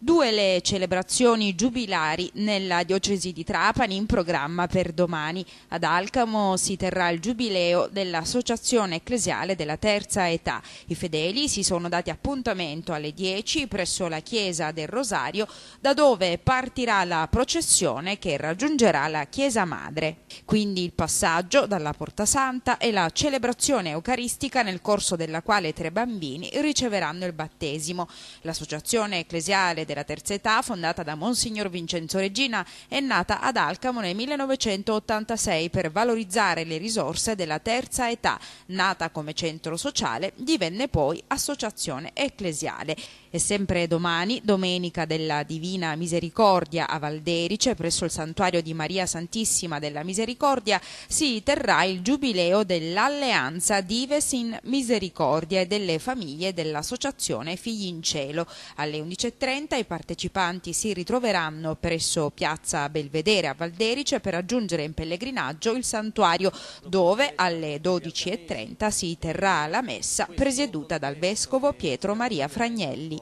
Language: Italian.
Due le celebrazioni giubilari nella diocesi di Trapani in programma per domani. Ad Alcamo si terrà il giubileo dell'Associazione Ecclesiale della Terza Età. I fedeli si sono dati appuntamento alle 10 presso la chiesa del Rosario, da dove partirà la processione che raggiungerà la chiesa madre. Quindi il passaggio dalla Porta Santa e la celebrazione eucaristica nel corso della quale tre bambini riceveranno il battesimo. L'Associazione Ecclesiale della terza età, fondata da Monsignor Vincenzo Regina, è nata ad Alcamo nel 1986 per valorizzare le risorse della terza età. Nata come centro sociale, divenne poi associazione ecclesiale. E sempre domani, domenica della Divina Misericordia a Valderice, presso il santuario di Maria Santissima della Misericordia, si terrà il giubileo dell'alleanza Dives in Misericordia e delle famiglie dell'associazione Figli in Cielo. Alle 11.30 i partecipanti si ritroveranno presso piazza Belvedere a Valderice per raggiungere in pellegrinaggio il santuario dove alle 12.30 si terrà la messa presieduta dal vescovo Pietro Maria Fragnelli.